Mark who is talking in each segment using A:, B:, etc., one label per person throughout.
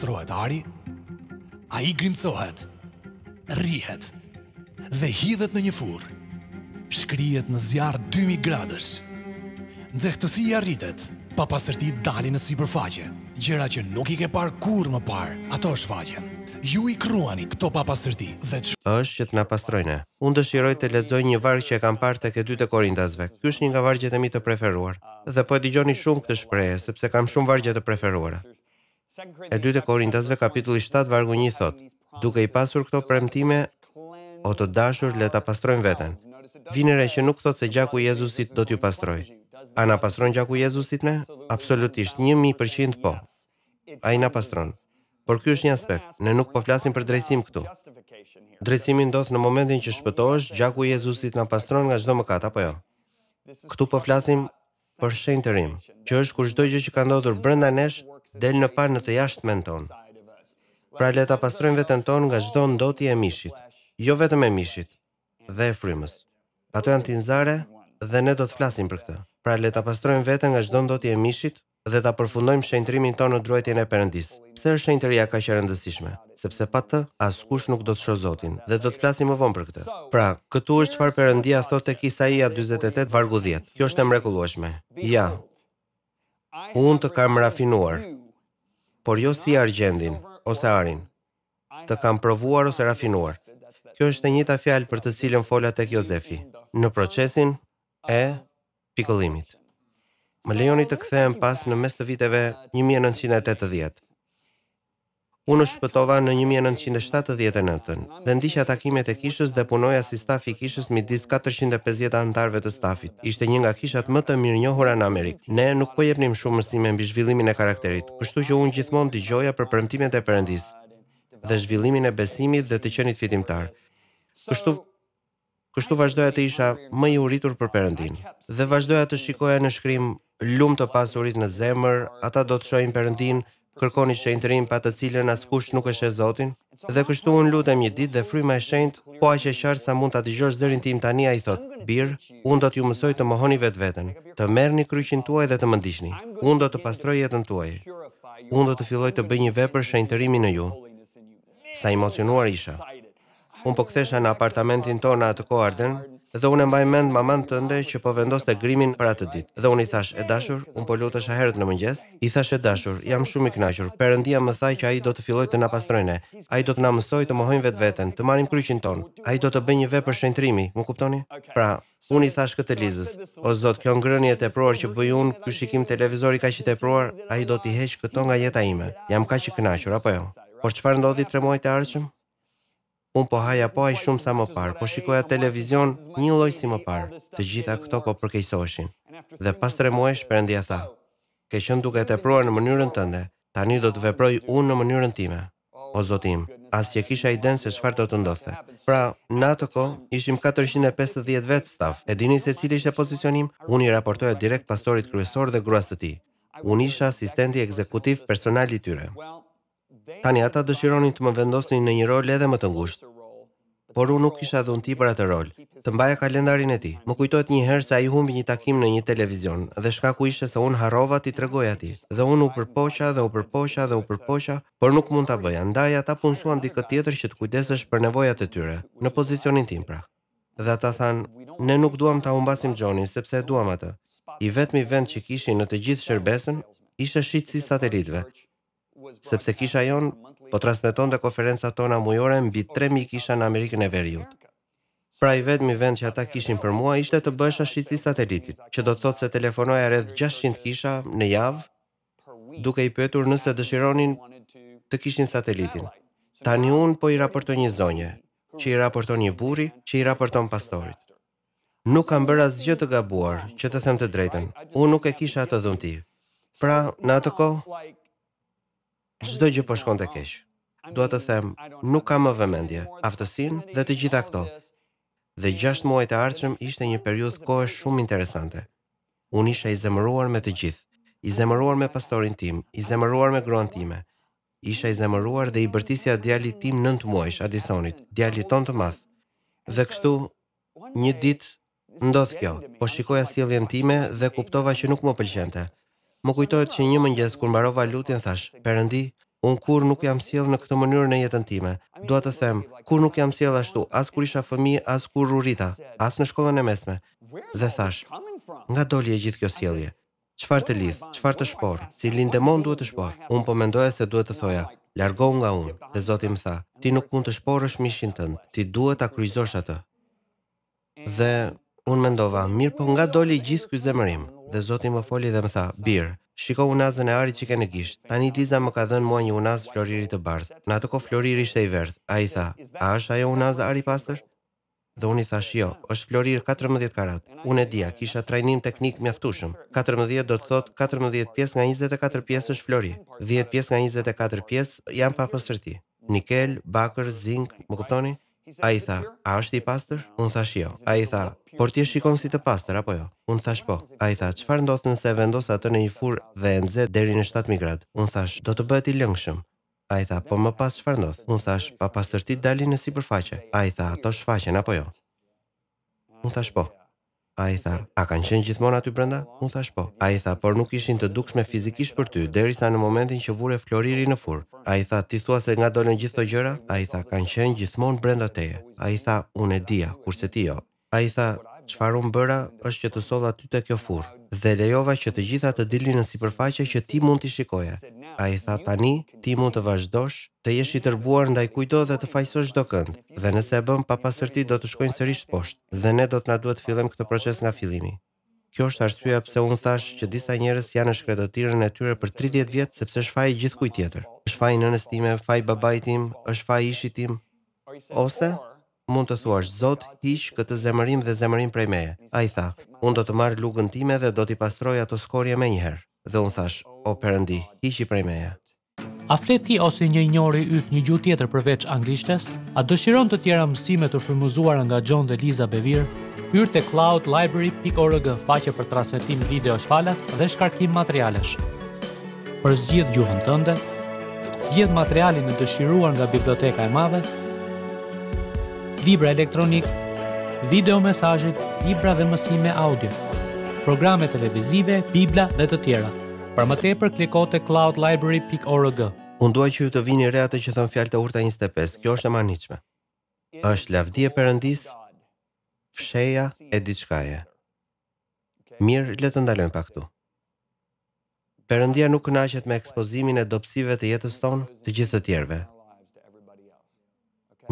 A: pastrohet ari, a i grimcohet, rihet dhe hidhet në një furë, shkrijet në zjarë 2000 gradës. Ndëhtësi i arritet, pa pasërti dali në si përfaqe, gjera që nuk i ke parë kur më parë, ato është faqen. Ju i kruani këto pa pasërti dhe që... është që të nga pastrojne. Unë dëshiroj të ledzoj një vargë që e kam parë të këtë dy të korindazve. Ky është një nga vargjet e mi të preferuar. Dhe po e digjoni shumë këtë shpreje, sepse kam shumë vargjet të preferuara. E 2. korintasve kapitulli 7 vargu 1 thot, duke i pasur këto premtime, o të dashur le ta pastrojnë veten. Vinere që nuk thot se gjaku Jezusit do t'ju pastroj. A na pastron gjaku Jezusit ne? Absolutisht, përqind po. A i na pastron. Por kjo është një aspekt, ne nuk po flasim për drejtsim këtu. Drejtsimin ndodh në momentin që shpëtohesh, gjaku Jezusit na pastron nga çdo mëkat apo jo. Këtu po flasim për shenjtërim, që është kur çdo gjë që ka ndodhur brenda nesh del në parë në të jashtë në tonë. Pra le ta pastrojmë vetën tonë nga çdo ndotje e mishit, jo vetëm e mishit dhe e frymës. Ato janë tinzare dhe ne do të flasim për këtë. Pra le ta pastrojmë vetën nga çdo ndotje e mishit dhe ta përfundojmë shëndrimin tonë në drojtjen e Perëndis. Pse është shëndëria kaq e rëndësishme? Sepse pa të askush nuk do të shoh Zotin dhe do të flasim më vonë për këtë. Pra, këtu është çfarë Perëndia thot tek Isaia 48 Kjo është e mrekullueshme. Ja. Unë të kam rafinuar, por jo si argjendin ose arin. Të kam provuar ose rafinuar. Kjo është e njëta fjalë për të cilën fola tek Jozefi në procesin e pikullimit. Më lejoni të kthehem pas në mes të viteve 1980. Unë është pëtova në 1979 dhe ndisha takimet e kishës dhe punoja si staf i kishës mi dis 450 antarve të stafit. Ishte një nga kishat më të mirë njohura në Amerikë. Ne nuk po jepnim shumë mësime në bishvillimin e karakterit, kështu që unë gjithmonë të gjoja për përëmtimet e përëndis dhe zhvillimin e besimit dhe të qenit fitimtar. Kështu Kështu vazhdoja të isha më i uritur për Perëndin. Dhe vazhdoja të shikoja në shkrim lumtë pasurit në zemër, ata do të shohin Perëndin, kërkoni shëndrim pa të cilën askush nuk e sheh Zotin dhe kështu un lutem një ditë dhe fryma e shenjtë po aq e qartë sa mund ta dëgjosh zërin tim tani ai thot bir un do t'ju mësoj të mohoni vetveten të merrni kryqin tuaj dhe të më ndiqni un do të pastroj jetën tuaj un do të filloj të bëj një vepër shëndrimi në ju sa emocionuar isha un po kthesha në apartamentin tonë atë kohë dhe unë e mbaj mend mamën tënde që po vendoste grimin për atë ditë. Dhe unë i thash, "E dashur, un po lutesh a herët në mëngjes?" I thash, "E dashur, jam shumë i kënaqur. Perëndia më tha që ai do të filloj të na pastrojnë. Ai do të na mësoj të mohojmë vetveten, të marrim kryqin ton. Ai do të bëjë një vepër shëntrimi, më kuptoni?" Pra, unë i thash këtë Lizës, "O zot, kjo të e tepruar që bëj unë, ky shikim televizori ka i tepruar, ai do t'i heqë këto nga jeta ime. Jam kaq i kënaqur apo jo?" Por çfarë ndodhi 3 muaj të ardhshëm? Unë po haja pa shumë sa më parë, po shikoja televizion një loj si më parë, të gjitha këto po përkeqësoheshin. Dhe pas tre muesh, Perëndia tha, ke qënë duke të pruar në mënyrën tënde, tani do të veproj unë në mënyrën time. O zotim, as që kisha i denë se çfarë do të ndodhte. Pra, në atë ko, ishim 450 vetë staf, e dini se cili ishte pozicionim, unë i raportoja direkt pastorit kryesor dhe gruas të ti. Unë isha asistenti ekzekutiv personali tyre. Tani ata dëshironin të më vendosnin në një rol edhe më të ngushtë. Por unë nuk kisha dhënë ti për atë rol. Të mbaja kalendarin e tij. Më kujtohet një herë se ai humbi një takim në një televizion dhe shkaku ishte se unë harrova t'i tregoj atij. Dhe unë u përpoqa dhe u përpoqa dhe u përpoqa, por nuk mund ta bëja. Ndaj ata punësuan dikë tjetër që të kujdesesh për nevojat e tyre në pozicionin tim pra. Dhe ata than, ne nuk duam ta humbasim Johnny sepse duam atë. I vetmi vend që kishin në të gjithë shërbesën ishte shitsi satelitëve sepse kisha jonë po transmiton të konferenca tona mujore mbi 3.000 kisha në Amerikën e Veriut. Pra i vetë mi vend që ata kishin për mua ishte të bësha shqici satelitit, që do të thotë se telefonoja redh 600 kisha në javë, duke i pëtur nëse dëshironin të kishin satelitin. Tani unë po i raportoj një zonje, që i raporton një buri, që i raporton pastorit. Nuk kam bërë as gjë të gabuar, që të them të drejten, unë nuk e kisha atë dhëmti. Pra, në atë kohë, Çdo gjë po shkon të keq. Dua të them, nuk kam më vëmendje, aftësinë dhe të gjitha këto. Dhe 6 muajt e ardhshëm ishte një periudhë kohë shumë interesante. Unë isha i zemëruar me të gjithë, i zemëruar me pastorin tim, i zemëruar me gruan time. Isha i zemëruar dhe i bërtisja djalit tim 9 muajsh Adisonit, djalit ton të madh. Dhe kështu një ditë ndodh kjo. Po shikoja sjelljen time dhe kuptova që nuk më pëlqente. Më kujtohet që një mëngjes kur mbarova lutin thash, Perëndi, un kur nuk jam sjell në këtë mënyrë në jetën time. Dua të them, kur nuk jam sjell ashtu, as kur isha fëmijë, as kur rrita, as në shkollën e mesme. Dhe thash, nga doli e gjithë kjo sjellje. Çfarë të lidh, çfarë të shpor, si lindë duhet të shpor. Un po mendoja se duhet të thoja, largohu nga unë. Dhe Zoti më tha, ti nuk mund të shporrësh mishin tënd, ti duhet ta kryqëzosh atë. Dhe un mendova, mirë po nga doli gjithë ky zemërim dhe zoti më foli dhe më tha, birë, shiko unazën e ari që ke në gisht, tani diza më ka dhenë mua një unazë floriri të bardhë, në atë ko floriri ishte i verdhë, a i tha, a është ajo unazë ari pastër? Dhe unë i thashë jo, është florir 14 karat, unë e dia, kisha trajnim teknik mjaftushëm, 14 do të thotë 14 pjesë nga 24 pjesë është flori, 10 pjesë nga 24 pjesë janë pa pësërti, nikel, bakër, zink, më kuptoni? A i tha, a është i pastor? Unë thash jo. A i tha, por ti e shikon si të pastor, apo jo? Unë thash po. A i tha, qëfar ndodhë nëse e vendosa atë në një fur dhe e nëzet deri në 7 gradë? Unë thash, do të bëhet i lëngëshëm. A i tha, po më pas qëfar ndodhë? Unë thash, pa pastor ti dali në si përfaqe. A i tha, ato shfaqen, apo jo? Unë thash po. A i tha, a kanë qenë gjithmonë aty brenda? Unë thash po. A i tha, por nuk ishin të dukshme fizikisht për ty, deri sa në momentin që vure floriri në fur. A i tha, ti thua se nga dole në gjithë të gjëra? A i tha, kanë qenë gjithmonë brenda teje. A i tha, unë e dia, kurse ti jo. A i tha, qëfar unë bëra, është që të sodha ty të kjo furë dhe lejova që të gjitha të dilin në sipërfaqe që ti mund t'i shikoje. A i tha tani, ti mund të vazhdosh, të jesh i tërbuar nda i kujdo dhe të fajsoj shdo kënd, dhe nëse e bëm, papasërti do të shkojnë sërishë poshtë, dhe ne do të na duhet fillem këtë proces nga fillimi. Kjo është arsyeja pse un thash që disa njerëz janë në shkretëtirën e tyre për 30 vjet sepse gjithë gjithkujt tjetër. Shfaqin nënës time, faj babait tim, është faj ishit tim. Ose mund të thuash Zot, hiq këtë zemërim dhe zemërim prej meje. Ai tha, unë do të marr lugën time dhe do t'i pastroj ato skorje më njëherë. Dhe unë thash, o Perëndi, hiqi prej meje. A flet ti ose një njëri yt një gjuhë tjetër përveç anglishtes? A dëshiron të tjera mësime të frymëzuara nga John dhe Liza Bevir? Hyr te cloudlibrary.org faqe për transmetim video shfalas dhe shkarkim materialesh. Për zgjidh gjuhën tënde, zgjidh materialin e dëshiruar nga biblioteka e madhe, libra elektronik, video mesajit, libra dhe mësime audio, programe televizive, bibla dhe të tjera. Për më tepër, kliko të cloudlibrary.org. Unë duaj që ju të vini reate që thëmë fjallë të urta 25, kjo është e maniqme. është lavdi e përëndis, fsheja e diçkaje. Mirë, le të ndalojmë pak këtu. Perëndia nuk kënaqet me ekspozimin e dobësive të jetës tonë të gjithë të tjerëve.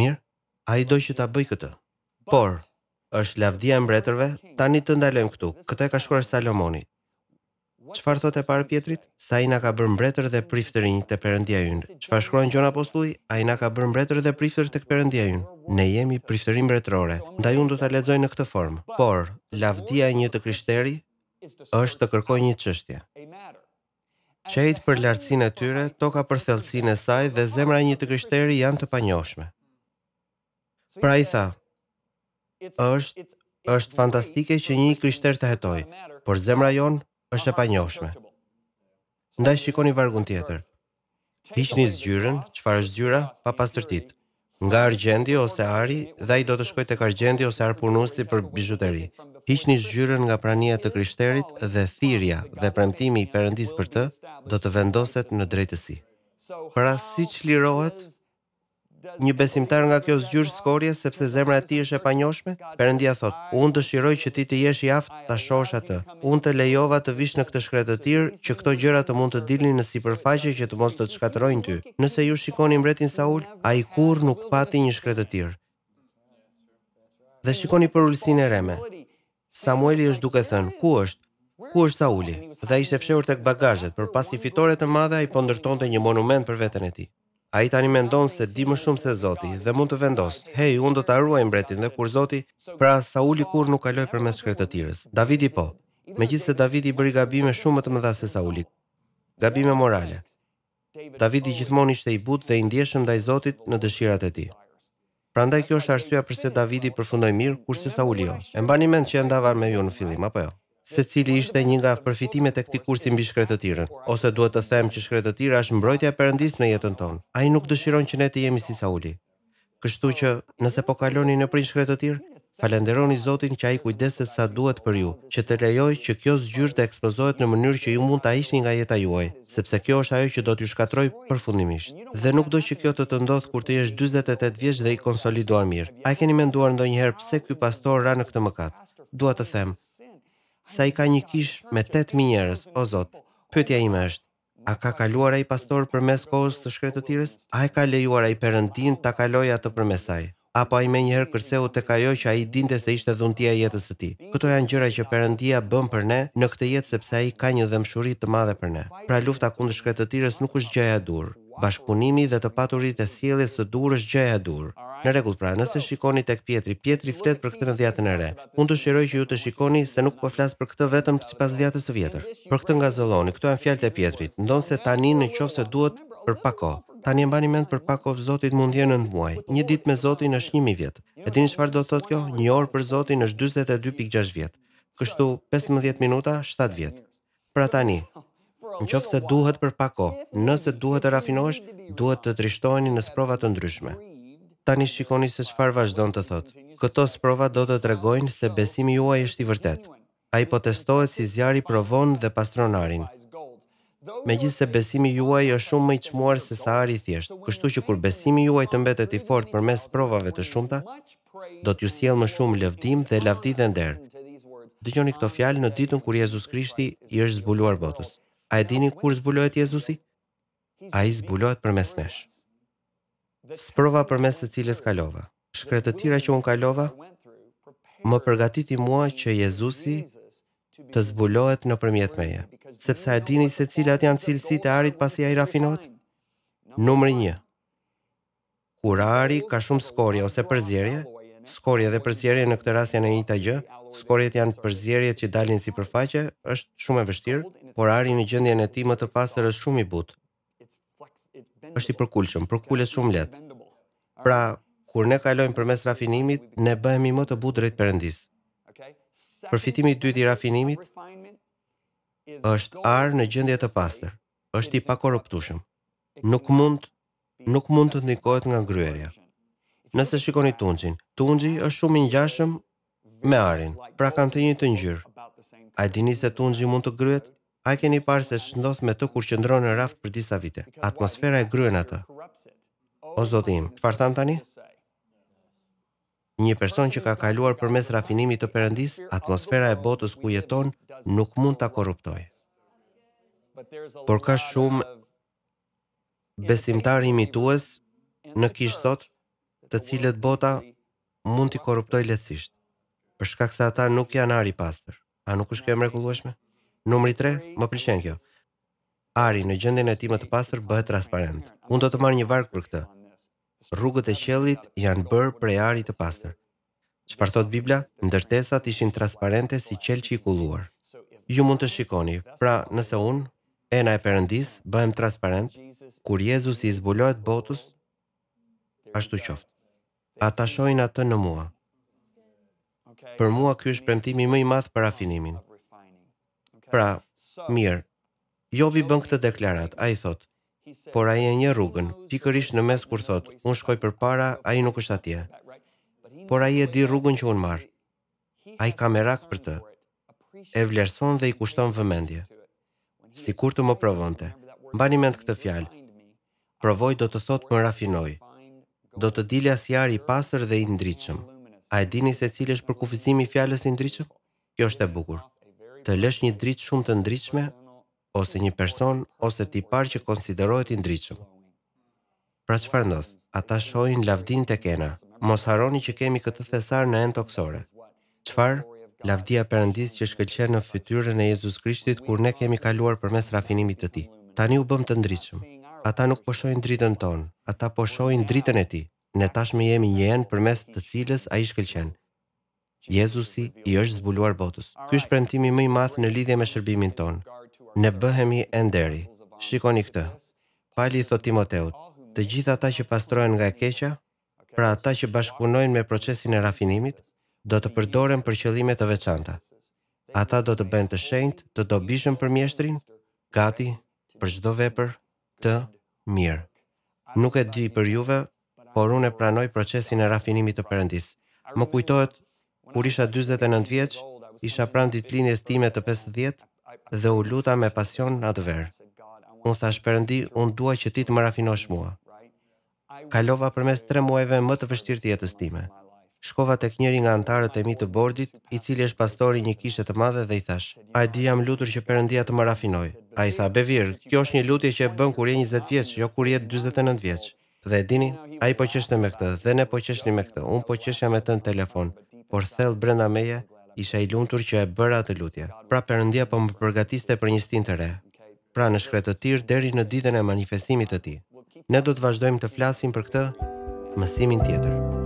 A: Mirë, A i doj që ta bëj këtë. Por, është lavdia e mbretërve, tani të ndalojmë këtu, këtë e ka shkuar Salomoni. Qëfar thot e parë pjetrit? Sa i ka bërë mbretër dhe priftër një të përëndia jynë. Qëfar shkruan gjona postulli? A i ka bërë mbretër dhe priftër të këpërëndia jynë. Ne jemi priftërim mbretërore, nda jun do të ledzoj në këtë formë. Por, lavdia e një të krishteri është të kërkoj një qështje. Qejt për lartësin e tyre, toka për thelësin e saj dhe zemra një të krishteri janë të panjoshme. Pra i tha, është, është fantastike që një krishter të hetoj, por zemra jonë është e pa njoshme. Ndaj shikoni vargun tjetër. Hiq një zgjyren, qëfar është zgjyra, pa pas tërtit. Nga argjendi ose ari, dhe i do të shkoj të argjendi ose arë për bijuteri. Hiq një zgjyren nga prania të krishterit dhe thirja dhe premtimi i përëndis për të, do të vendoset në drejtësi. Pra si që lirohet, Një besimtar nga kjo zgjurë skorje, sepse zemra ati është e panjoshme, përëndia thot, unë të shiroj që ti të jesh aftë, të shosh atë, unë të lejova të vish në këtë shkretë të tirë, që këto gjëra të mund të dilin në si përfaqe që të mos të të shkatërojnë ty. Nëse ju shikoni mbretin Saul, a i kur nuk pati një shkretë të tirë. Dhe shikoni për ullësin e reme. Samueli është duke thënë, ku është? Ku është Sauli? Dhe se fshehur tek bagazhet, për pas fitore të madhe ai po ndërtonte një monument për veten e tij. A i tani mendon se di më shumë se Zoti dhe mund të vendosë, hej, unë do të arruaj mbretin dhe kur Zoti, pra Sauli kur nuk kaloj për mes shkretë të tirës. Davidi po, me gjithë se Davidi bëri gabime shumë më të më dha se Sauli, gabime morale. Davidi gjithmon ishte i but dhe i ndjeshëm da i Zotit në dëshirat e ti. Pra ndaj kjo është arsua përse Davidi përfundoj mirë, kurse Sauli jo. E mba një mend që e ndavar me ju në fillim, apo jo? se cili ishte një nga përfitimet e këti kursi mbi shkretë ose duhet të them që shkretë është mbrojtja përëndis në jetën tonë. A i nuk dëshiron që ne të jemi si Sauli. Kështu që, nëse po kaloni në prinë shkretë të falenderoni Zotin që a i kujdeset sa duhet për ju, që të lejoj që kjo zgjyrë të ekspozohet në mënyrë që ju mund të ishni nga jeta juaj, sepse kjo është ajo që do t'ju shkatroj përfundimisht. Dhe nuk do që kjo të të ndodhë kur të jesh 28 vjeç dhe i konsoliduar mirë. A i keni menduar ndo njëherë pse kjo pastor ra në këtë mëkat? Dua të themë, sa i ka një kish me 8.000 njërës, o Zot, pëtja ime është, a ka kaluar a i pastor për mes kohës së shkretë të tires? A i ka lejuar a i përëndin të kaloja të për mesaj? apo ai më njëherë kërceu tek ajo që ai dinte se ishte dhuntia e jetës së tij. Këto janë gjëra që Perëndia bën për ne në këtë jetë sepse ai ka një dëmshuri të madhe për ne. Pra lufta kundër tires nuk është gjë durë bashkëpunimi dhe të paturit e sjeli së dur është gjëja dur. Në regull pra, nëse shikoni tek pjetri, pjetri flet për këtë në dhjatën e re. Unë të shiroj që ju të shikoni se nuk po flasë për këtë vetëm si pas dhjatës e vjetër. Për këtë nga zëloni, këto e në fjallë të pjetrit, ndonë se tani në qovë se duhet për pako. Tani e mba një mendë për pako vë zotit mund në në muaj. Një dit me zotin është njëmi vjetë. E dini shfarë do të thotë kjo? Një orë për zotin është 22.6 vjetë. Kështu 15 minuta, 7 vjetë. Pra tani, në qofë se duhet për pako, nëse duhet të rafinosh, duhet të trishtojni në sprovat të ndryshme. Tani shikoni se shfar vazhdon të thotë. Këto sprova do të tregojnë se besimi juaj është i vërtet. A i potestohet si zjari provon dhe pastronarin. Me gjithë se besimi juaj është shumë më i qmuar se sa ari thjeshtë, kështu që kur besimi juaj të mbetet i fort për mes provave të shumëta, do t'ju siel më shumë lëvdim dhe lavdi dhe nderë. Dëgjoni këto fjalë në ditën kur Jezus Krishti i është zbuluar botës. A e dini kur zbulohet Jezusi? A i zbulohet për mes nesh. Sprova për mes të cilës kalova. Shkretë të tira që unë kalova, më përgatiti mua që Jezusi të zbulohet në përmjet meje. Sepse e dini se cilat janë cilësi e arit pasi a i rafinot? Numër një. Kur ari ka shumë skorje ose përzjerje, skorje dhe përzjerje në këtë rasja në një të gjë, skorjet janë përzjerjet që dalin si përfaqe, është shumë e vështirë, por ari në gjëndje në ti më të pasër është shumë i butë. është i përkullëshëm, përkullës shumë letë. Pra, kur ne kajlojmë për mes rafinimit, ne bëhemi më të butë drejtë përëndisë. Përfitimi të dyti rafinimit është arë në gjëndje të pasër, është i pakor Nuk mund, nuk mund të ndikohet nga ngryerja. Nëse shikoni tungjin, tungji është shumë i ngjashëm me arin, pra kanë të një të njërë. A i dini se tunë gjë mund të gryet? A i keni parë se shëndoth me të kur ndronë në raft për disa vite. Atmosfera e gryen atë. O zotim, farë thamë tani? Një person që ka kaluar për mes rafinimi të përëndis, atmosfera e botës ku jeton nuk mund të korruptoj. Por ka shumë besimtar imitues në kishë sot të cilët bota mund të korruptoj letësisht për shkak se ata nuk janë ari pastër. A nuk është kjo e mrekullueshme? Numri 3, më pëlqen kjo. Ari në gjendjen e tij më të pastër bëhet transparent. Unë do të marr një varg për këtë. Rrugët e qellit janë bërë prej ari të pastër. Çfarë thot Bibla? Ndërtesat ishin transparente si qelçi i kulluar. Ju mund të shikoni. Pra, nëse unë Ena e Perëndis bëhem transparent kur Jezusi i zbulohet botës, ashtu qoftë. Ata shohin atë në mua. Për mua ky është premtimi më i madh për afinimin. Pra, mirë. Jovi bën këtë deklarat, a i thot, por a i e një rrugën, pikërisht në mes kur thot, unë shkoj për para, a i nuk është atje. Por a i e di rrugën që unë marë. A i ka merak për të. E vlerëson dhe i kushton vëmendje. Si kur të më provonte, mbani mend këtë fjalë. Provoj do të thot më rafinoj. Do të dilja si ari pasër dhe i ndritshëm. A e dini se cilë është përkufizimi fjalës i ndryqëm? Kjo është e bukur. Të lësh një dritë shumë të ndryqme, ose një person, ose ti par që konsiderohet i ndryqëm. Pra çfarë ndodh? ata shojnë lavdin të kena, mos haroni që kemi këtë thesar në end toksore. Qfar? Lavdia përëndis që shkëllqenë në fytyrën e Jezus Krishtit kur ne kemi kaluar për mes rafinimit të ti. Tani u bëm të ndryqëm. Ata nuk poshojnë dritën tonë, ata poshojnë dritën e ti ne tashme jemi një enë për mes të cilës a i shkëlqenë. Jezusi i është zbuluar botës. Ky është premtimi më i madh në lidhje me shërbimin tonë. Ne bëhemi enderi. Shikoni këtë. Pali i thot Timoteut, të gjithë ata që pastrohen nga e keqja, pra ata që bashkunojnë me procesin e rafinimit, do të përdoren për qëllime të veçanta. Ata do të bëjnë të shenjtë, të dobishëm për mjeshtrin, gati për çdo vepër të mirë. Nuk e di për juve, por unë e pranoj procesin e rafinimit të Perëndis. Më kujtohet kur isha 49 vjeç, isha pranë ditëlindjes time të 50 dhe u luta me pasion atë verë. Unë thash Perëndi, unë dua që ti të më rafinosh mua. Kalova përmes 3 muajve më të vështirë të jetës time. Shkova tek njëri nga antarët e mi të bordit, i cili është pastori një kishe të madhe dhe i thash: "A di jam lutur që Perëndia të më rafinoj." Ai tha: "Bevir, kjo është një lutje që e bën kur je 20 vjeç, jo kur je 49 vjeç." Dhe e dini, a i poqeshtë me këtë, dhe ne poqeshtë me këtë, unë poqeshtë me të në telefon, por thellë brenda meje, isha i luntur që e bëra atë lutje. Pra përëndia po më përgatiste për një stin të re, pra në shkretë të tirë deri në ditën e manifestimit të ti. Ne do të vazhdojmë të flasim për këtë mësimin tjetër.